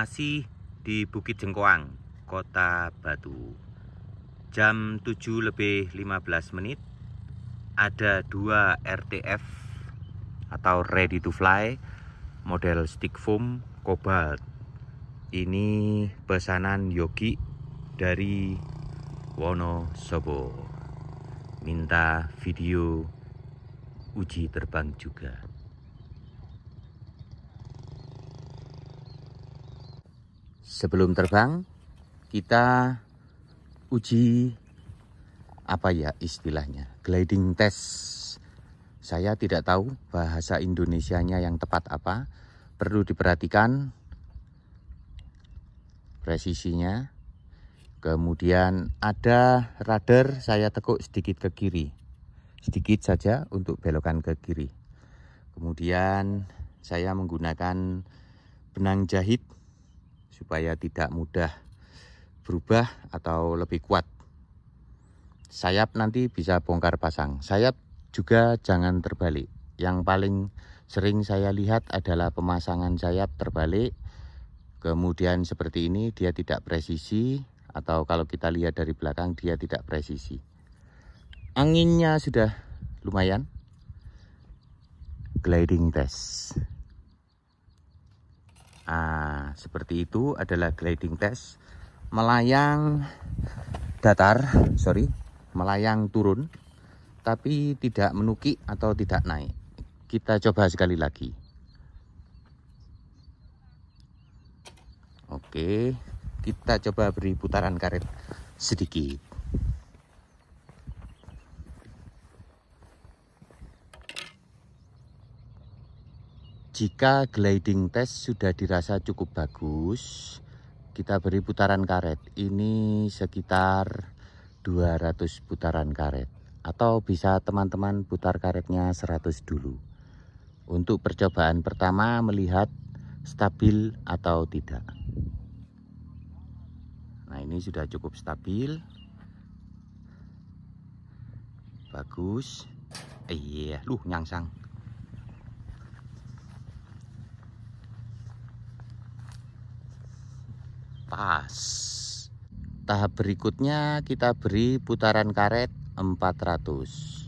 masih di Bukit Jengkoang, Kota Batu. Jam 7 lebih 15 menit, ada dua RTF atau ready to fly model stick foam cobalt. Ini pesanan Yogi dari Wonosobo. Minta video uji terbang juga. sebelum terbang kita uji apa ya istilahnya gliding test saya tidak tahu bahasa Indonesianya yang tepat apa perlu diperhatikan presisinya kemudian ada radar saya tekuk sedikit ke kiri sedikit saja untuk belokan ke kiri kemudian saya menggunakan benang jahit supaya tidak mudah berubah atau lebih kuat sayap nanti bisa bongkar pasang sayap juga jangan terbalik yang paling sering saya lihat adalah pemasangan sayap terbalik kemudian seperti ini dia tidak presisi atau kalau kita lihat dari belakang dia tidak presisi anginnya sudah lumayan gliding test Nah, seperti itu adalah gliding test melayang datar, sorry, melayang turun, tapi tidak menuki atau tidak naik. Kita coba sekali lagi. Oke, kita coba beri putaran karet sedikit. jika gliding test sudah dirasa cukup bagus kita beri putaran karet ini sekitar 200 putaran karet atau bisa teman-teman putar karetnya 100 dulu untuk percobaan pertama melihat stabil atau tidak nah ini sudah cukup stabil bagus iya eh, luh nyangsang pas tahap berikutnya kita beri putaran karet 400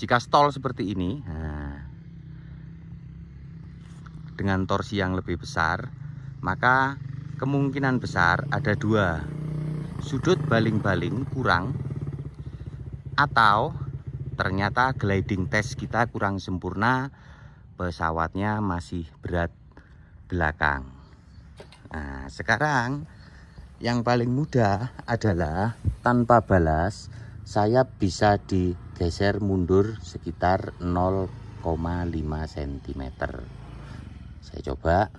jika stall seperti ini nah, dengan torsi yang lebih besar maka kemungkinan besar ada dua sudut baling-baling kurang atau ternyata gliding test kita kurang sempurna pesawatnya masih berat belakang Nah, sekarang yang paling mudah adalah tanpa balas saya bisa digeser mundur sekitar 0,5 cm saya coba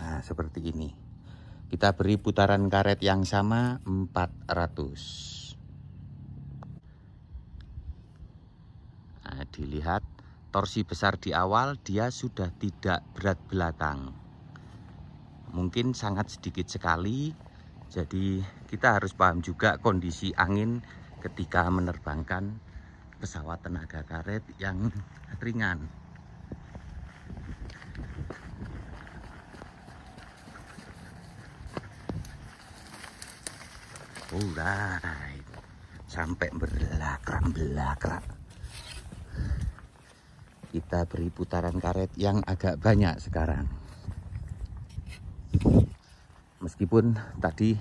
nah seperti ini kita beri putaran karet yang sama 400 dilihat torsi besar di awal dia sudah tidak berat belakang mungkin sangat sedikit sekali jadi kita harus paham juga kondisi angin ketika menerbangkan pesawat tenaga karet yang ringan Alright sampai berlakram belakram kita beri putaran karet yang agak banyak sekarang meskipun tadi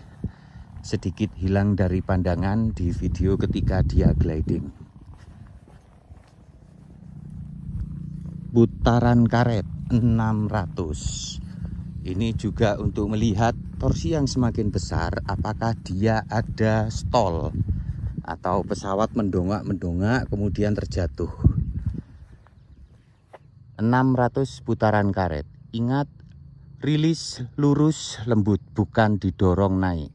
sedikit hilang dari pandangan di video ketika dia gliding putaran karet 600 ini juga untuk melihat torsi yang semakin besar apakah dia ada stall atau pesawat mendongak-mendongak kemudian terjatuh 600 putaran karet. Ingat, rilis lurus lembut, bukan didorong naik.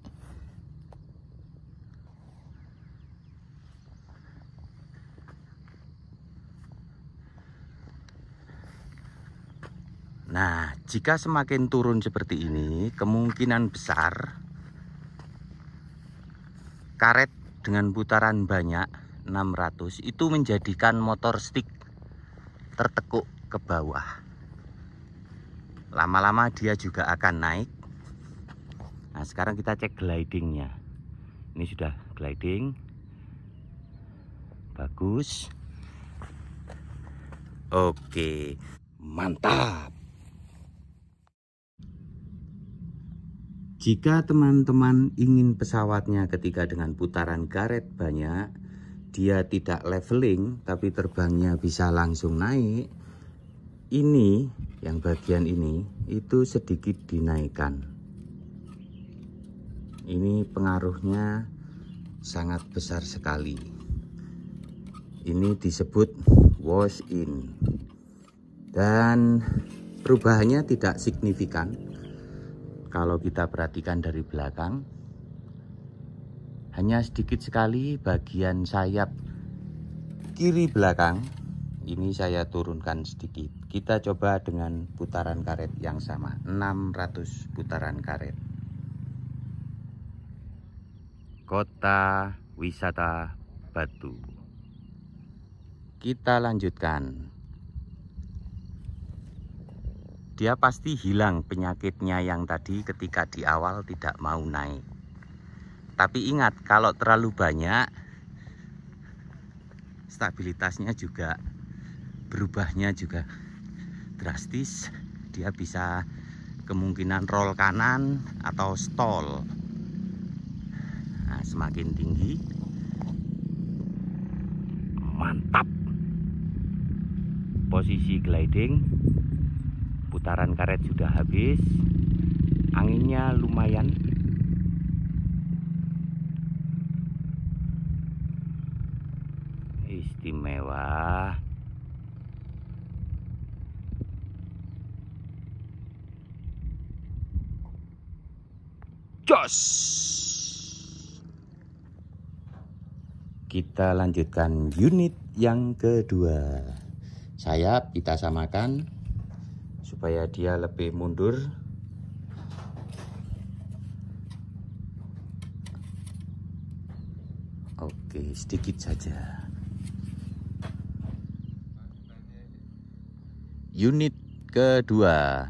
Nah, jika semakin turun seperti ini, kemungkinan besar karet dengan putaran banyak 600 itu menjadikan motor stick tertekuk ke bawah lama-lama dia juga akan naik nah sekarang kita cek glidingnya ini sudah gliding bagus oke mantap jika teman-teman ingin pesawatnya ketika dengan putaran karet banyak dia tidak leveling tapi terbangnya bisa langsung naik ini yang bagian ini itu sedikit dinaikkan ini pengaruhnya sangat besar sekali ini disebut wash in dan perubahannya tidak signifikan kalau kita perhatikan dari belakang hanya sedikit sekali bagian sayap kiri belakang ini saya turunkan sedikit kita coba dengan putaran karet yang sama 600 putaran karet kota wisata batu kita lanjutkan dia pasti hilang penyakitnya yang tadi ketika di awal tidak mau naik tapi ingat kalau terlalu banyak stabilitasnya juga berubahnya juga drastis dia bisa kemungkinan roll kanan atau stall nah, semakin tinggi mantap posisi gliding putaran karet sudah habis anginnya lumayan Joss, Kita lanjutkan unit yang kedua. Saya kita samakan supaya dia lebih mundur. Oke, sedikit saja. Unit kedua.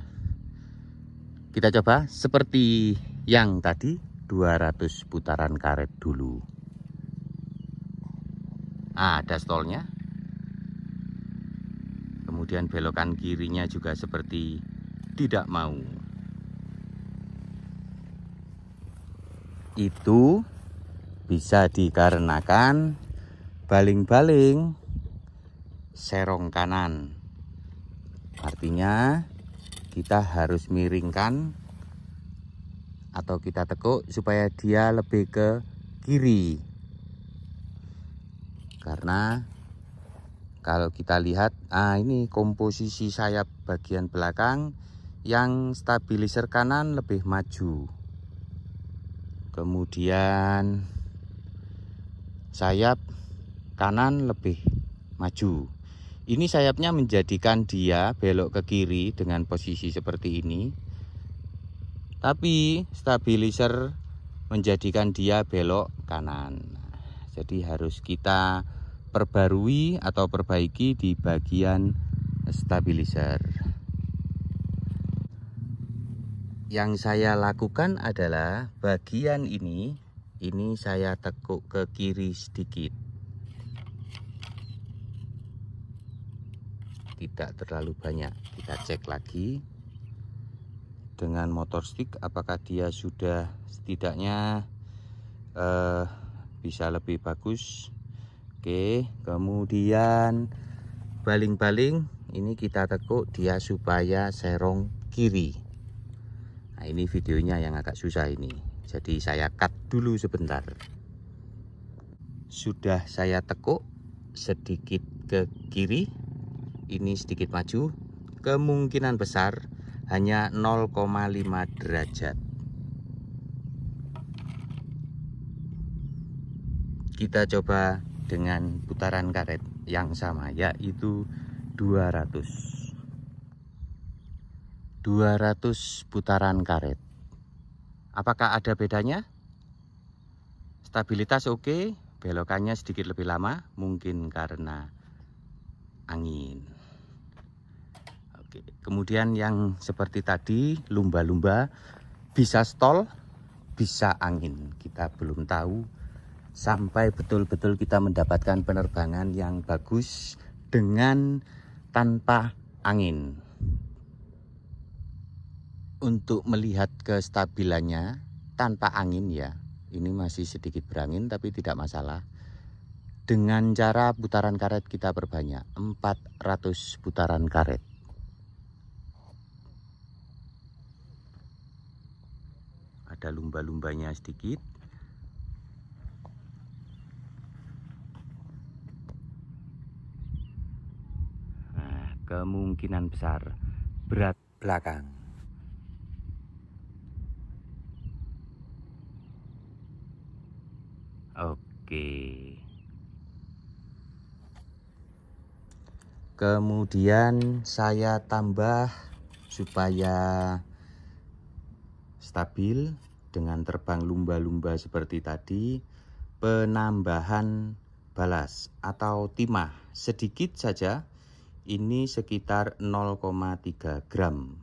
Kita coba seperti yang tadi 200 putaran karet dulu ada stolnya kemudian belokan kirinya juga seperti tidak mau itu bisa dikarenakan baling-baling serong kanan artinya kita harus miringkan atau kita tekuk supaya dia lebih ke kiri karena kalau kita lihat ah ini komposisi sayap bagian belakang yang stabilizer kanan lebih maju kemudian sayap kanan lebih maju ini sayapnya menjadikan dia belok ke kiri dengan posisi seperti ini tapi stabilizer menjadikan dia belok kanan jadi harus kita perbarui atau perbaiki di bagian stabilizer yang saya lakukan adalah bagian ini ini saya tekuk ke kiri sedikit tidak terlalu banyak kita cek lagi dengan motor stick apakah dia sudah setidaknya uh, bisa lebih bagus Oke kemudian baling-baling ini kita tekuk dia supaya serong kiri nah ini videonya yang agak susah ini jadi saya cut dulu sebentar sudah saya tekuk sedikit ke kiri ini sedikit maju kemungkinan besar hanya 0,5 derajat kita coba dengan putaran karet yang sama yaitu 200 200 putaran karet apakah ada bedanya stabilitas oke belokannya sedikit lebih lama mungkin karena angin kemudian yang seperti tadi lumba-lumba bisa stol bisa angin kita belum tahu sampai betul-betul kita mendapatkan penerbangan yang bagus dengan tanpa angin untuk melihat kestabilannya tanpa angin ya ini masih sedikit berangin tapi tidak masalah dengan cara putaran karet kita perbanyak 400 putaran karet ada lumba-lumbanya sedikit nah, kemungkinan besar berat belakang Oke. Kemudian saya tambah supaya stabil dengan terbang lumba-lumba seperti tadi, penambahan balas atau timah sedikit saja ini sekitar 0,3 gram.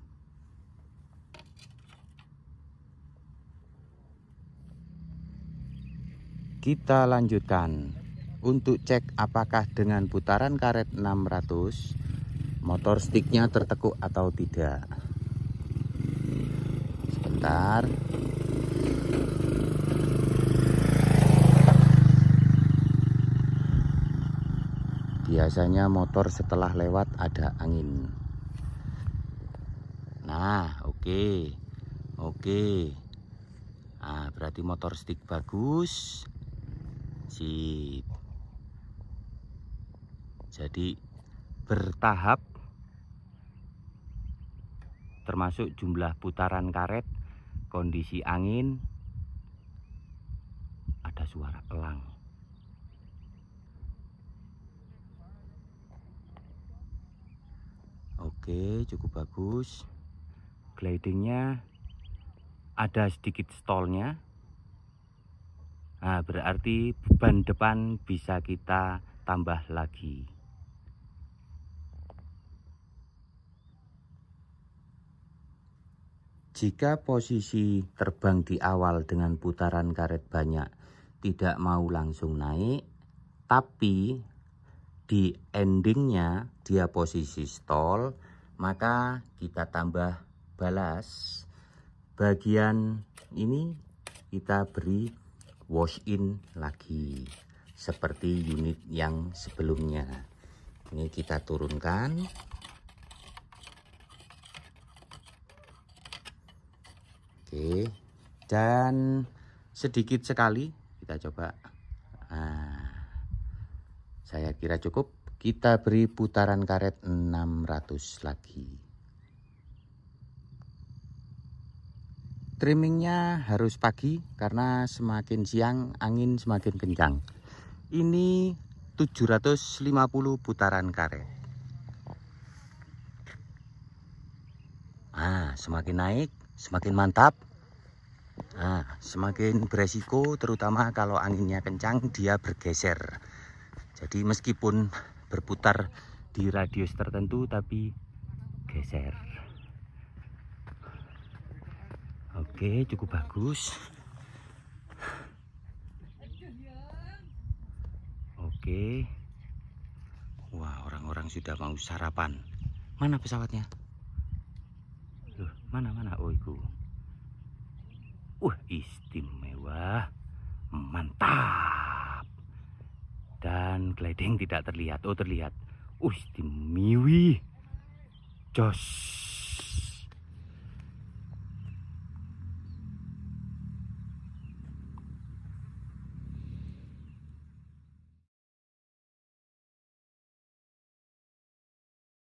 Kita lanjutkan untuk cek apakah dengan putaran karet 600 motor sticknya tertekuk atau tidak. Sebentar. biasanya motor setelah lewat ada angin nah oke okay. oke okay. nah berarti motor stick bagus sip jadi bertahap termasuk jumlah putaran karet kondisi angin ada suara elang oke cukup bagus glidingnya ada sedikit stolnya nah, berarti beban depan bisa kita tambah lagi Jika posisi terbang di awal dengan putaran karet banyak tidak mau langsung naik, tapi di endingnya dia posisi stall, maka kita tambah balas bagian ini kita beri wash in lagi seperti unit yang sebelumnya ini kita turunkan oke dan sedikit sekali kita coba nah, saya kira cukup kita beri putaran karet 600 lagi trimmingnya harus pagi karena semakin siang angin semakin kencang ini 750 putaran karet nah semakin naik semakin mantap Nah, semakin beresiko terutama kalau anginnya kencang dia bergeser. Jadi meskipun berputar di radius tertentu tapi geser oke cukup bagus oke wah orang-orang sudah mau sarapan mana pesawatnya Loh, mana mana oh iku. wah istimewa mantap dan gliding tidak terlihat. Oh terlihat. Usti miwi. Jos.